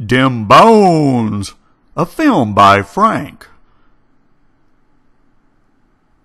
Dim Bones, a film by Frank.